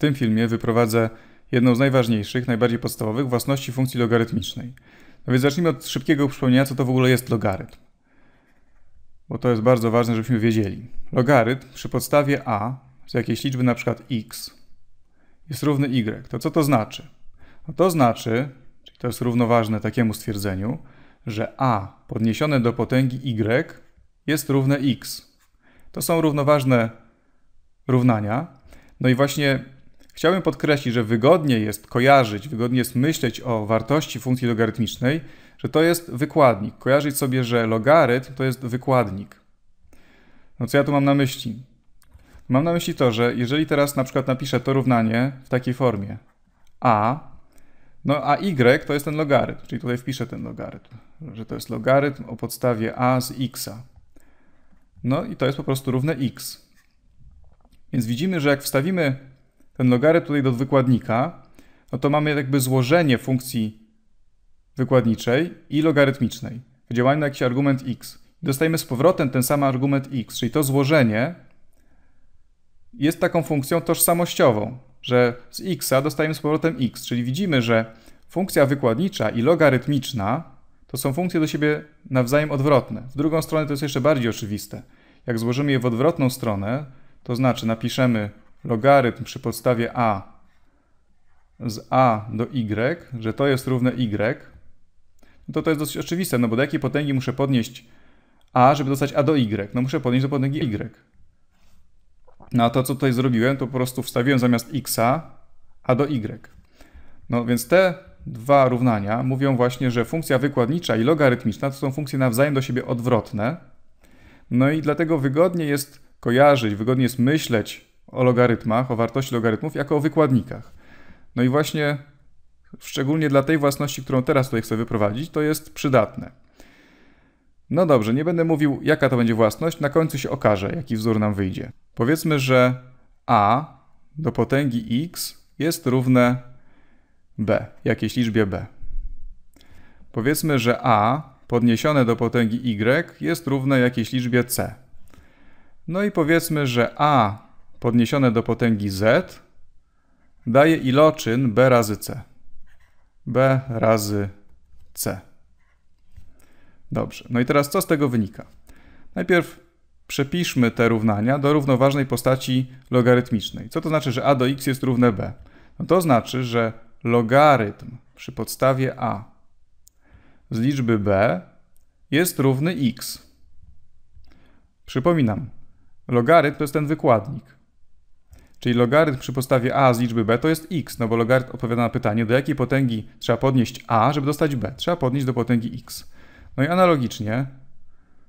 tym filmie wyprowadzę jedną z najważniejszych, najbardziej podstawowych własności funkcji logarytmicznej. No więc zacznijmy od szybkiego przypomnienia, co to w ogóle jest logarytm. Bo to jest bardzo ważne, żebyśmy wiedzieli. Logarytm przy podstawie a, z jakiejś liczby na przykład x, jest równy y. To co to znaczy? No to znaczy, czyli to jest równoważne takiemu stwierdzeniu, że a podniesione do potęgi y jest równe x. To są równoważne równania. No i właśnie Chciałbym podkreślić, że wygodniej jest kojarzyć, wygodniej jest myśleć o wartości funkcji logarytmicznej, że to jest wykładnik. Kojarzyć sobie, że logarytm to jest wykładnik. No co ja tu mam na myśli? Mam na myśli to, że jeżeli teraz na przykład napiszę to równanie w takiej formie a, no a y to jest ten logarytm, czyli tutaj wpiszę ten logarytm, że to jest logarytm o podstawie a z xa. No i to jest po prostu równe x. Więc widzimy, że jak wstawimy ten logarytm tutaj do wykładnika, no to mamy jakby złożenie funkcji wykładniczej i logarytmicznej w działaniu na jakiś argument x. Dostajemy z powrotem ten sam argument x, czyli to złożenie jest taką funkcją tożsamościową, że z x dostajemy z powrotem x, czyli widzimy, że funkcja wykładnicza i logarytmiczna to są funkcje do siebie nawzajem odwrotne. W drugą stronę to jest jeszcze bardziej oczywiste. Jak złożymy je w odwrotną stronę, to znaczy napiszemy logarytm przy podstawie a z a do y, że to jest równe y, no to to jest dosyć oczywiste, no bo do jakiej potęgi muszę podnieść a, żeby dostać a do y? No muszę podnieść do potęgi y. No a to, co tutaj zrobiłem, to po prostu wstawiłem zamiast x'a a do y. No więc te dwa równania mówią właśnie, że funkcja wykładnicza i logarytmiczna to są funkcje nawzajem do siebie odwrotne. No i dlatego wygodnie jest kojarzyć, wygodnie jest myśleć o logarytmach, o wartości logarytmów, jako o wykładnikach. No i właśnie szczególnie dla tej własności, którą teraz tutaj chcę wyprowadzić, to jest przydatne. No dobrze, nie będę mówił, jaka to będzie własność, na końcu się okaże, jaki wzór nam wyjdzie. Powiedzmy, że a do potęgi x jest równe b, jakiejś liczbie b. Powiedzmy, że a podniesione do potęgi y jest równe jakiejś liczbie c. No i powiedzmy, że a podniesione do potęgi z daje iloczyn b razy c. b razy c. Dobrze, no i teraz co z tego wynika? Najpierw przepiszmy te równania do równoważnej postaci logarytmicznej. Co to znaczy, że a do x jest równe b? No to znaczy, że logarytm przy podstawie a z liczby b jest równy x. Przypominam, logarytm to jest ten wykładnik. Czyli logarytm przy podstawie a z liczby b to jest x, no bo logarytm odpowiada na pytanie, do jakiej potęgi trzeba podnieść a, żeby dostać b. Trzeba podnieść do potęgi x. No i analogicznie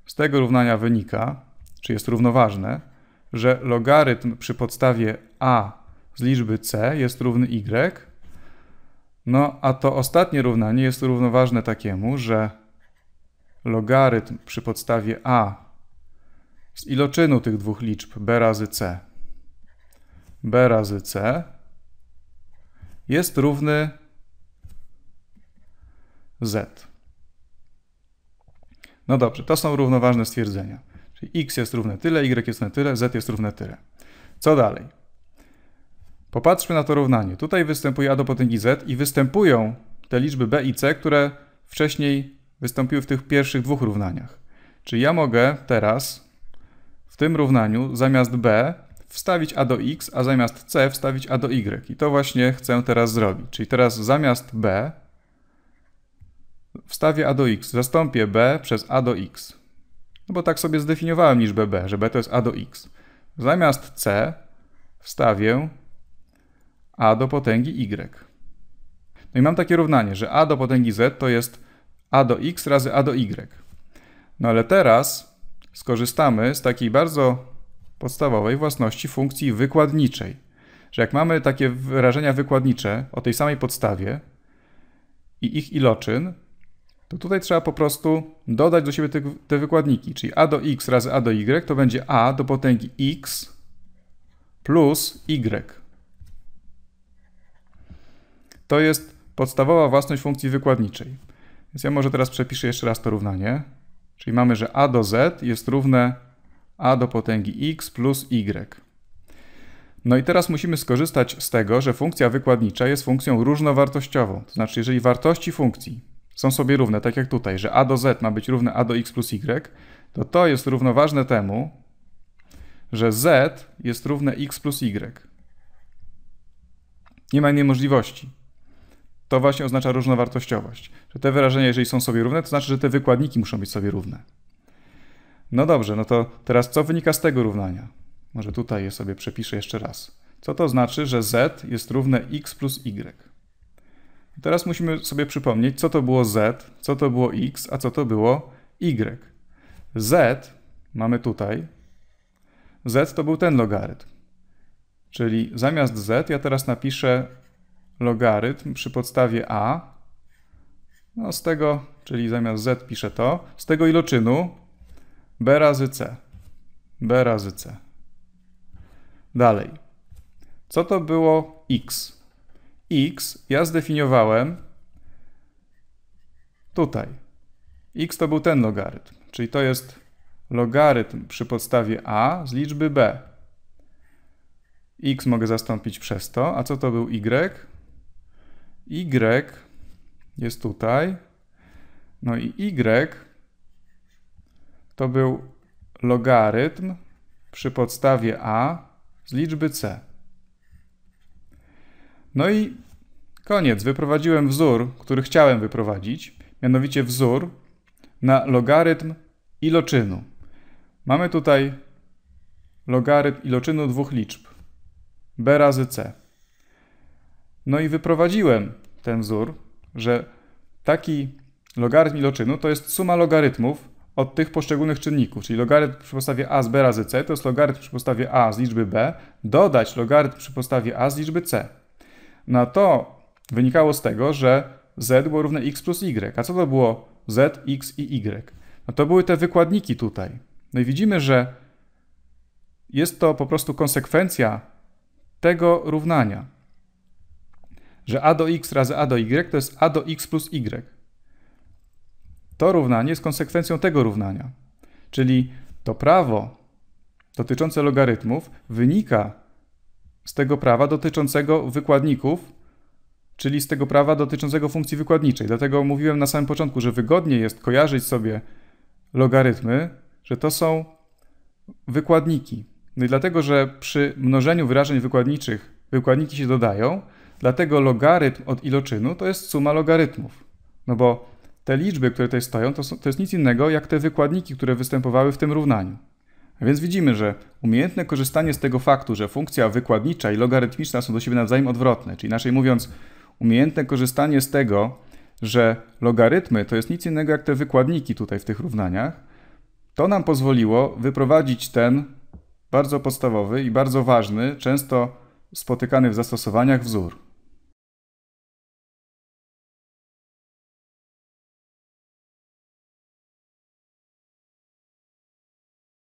z tego równania wynika, czy jest równoważne, że logarytm przy podstawie a z liczby c jest równy y, no a to ostatnie równanie jest równoważne takiemu, że logarytm przy podstawie a z iloczynu tych dwóch liczb b razy c b razy c jest równy z. No dobrze, to są równoważne stwierdzenia. Czyli x jest równe tyle, y jest równe tyle, z jest równe tyle. Co dalej? Popatrzmy na to równanie. Tutaj występuje a do potęgi z i występują te liczby b i c, które wcześniej wystąpiły w tych pierwszych dwóch równaniach. Czy ja mogę teraz w tym równaniu zamiast b wstawić A do X, a zamiast C wstawić A do Y. I to właśnie chcę teraz zrobić. Czyli teraz zamiast B wstawię A do X, zastąpię B przez A do X. No bo tak sobie zdefiniowałem liczbę B, że B to jest A do X. Zamiast C wstawię A do potęgi Y. No i mam takie równanie, że A do potęgi Z to jest A do X razy A do Y. No ale teraz skorzystamy z takiej bardzo podstawowej własności funkcji wykładniczej. Że jak mamy takie wyrażenia wykładnicze o tej samej podstawie i ich iloczyn, to tutaj trzeba po prostu dodać do siebie te, te wykładniki, czyli a do x razy a do y to będzie a do potęgi x plus y. To jest podstawowa własność funkcji wykładniczej. Więc ja może teraz przepiszę jeszcze raz to równanie. Czyli mamy, że a do z jest równe a do potęgi x plus y. No i teraz musimy skorzystać z tego, że funkcja wykładnicza jest funkcją różnowartościową, To znaczy, jeżeli wartości funkcji są sobie równe, tak jak tutaj, że a do z ma być równe a do x plus y, to to jest równoważne temu, że z jest równe x plus y. Nie ma innej możliwości. To właśnie oznacza różnowartościowość, Że te wyrażenia, jeżeli są sobie równe, to znaczy, że te wykładniki muszą być sobie równe. No dobrze, no to teraz co wynika z tego równania? Może tutaj je sobie przepiszę jeszcze raz. Co to znaczy, że z jest równe x plus y? Teraz musimy sobie przypomnieć, co to było z, co to było x, a co to było y. z mamy tutaj. z to był ten logarytm. Czyli zamiast z ja teraz napiszę logarytm przy podstawie a. No z tego, czyli zamiast z piszę to. Z tego iloczynu b razy c. b razy c. Dalej. Co to było x? x ja zdefiniowałem tutaj. x to był ten logarytm, czyli to jest logarytm przy podstawie a z liczby b. x mogę zastąpić przez to, a co to był y? y jest tutaj, no i y to był logarytm przy podstawie a z liczby c. No i koniec. Wyprowadziłem wzór, który chciałem wyprowadzić, mianowicie wzór na logarytm iloczynu. Mamy tutaj logarytm iloczynu dwóch liczb b razy c. No i wyprowadziłem ten wzór, że taki logarytm iloczynu to jest suma logarytmów od tych poszczególnych czynników, czyli logarytm przy podstawie a z b razy c to jest logarytm przy podstawie a z liczby b dodać logarytm przy podstawie a z liczby c. No to wynikało z tego, że z było równe x plus y. A co to było z, x i y? No to były te wykładniki tutaj. No i widzimy, że jest to po prostu konsekwencja tego równania, że a do x razy a do y to jest a do x plus y to równanie jest konsekwencją tego równania. Czyli to prawo dotyczące logarytmów wynika z tego prawa dotyczącego wykładników, czyli z tego prawa dotyczącego funkcji wykładniczej. Dlatego mówiłem na samym początku, że wygodnie jest kojarzyć sobie logarytmy, że to są wykładniki. No i dlatego, że przy mnożeniu wyrażeń wykładniczych wykładniki się dodają, dlatego logarytm od iloczynu to jest suma logarytmów. No bo te liczby, które tutaj stoją, to, są, to jest nic innego jak te wykładniki, które występowały w tym równaniu. A więc widzimy, że umiejętne korzystanie z tego faktu, że funkcja wykładnicza i logarytmiczna są do siebie nawzajem odwrotne, czyli inaczej mówiąc, umiejętne korzystanie z tego, że logarytmy to jest nic innego jak te wykładniki tutaj w tych równaniach, to nam pozwoliło wyprowadzić ten bardzo podstawowy i bardzo ważny, często spotykany w zastosowaniach wzór.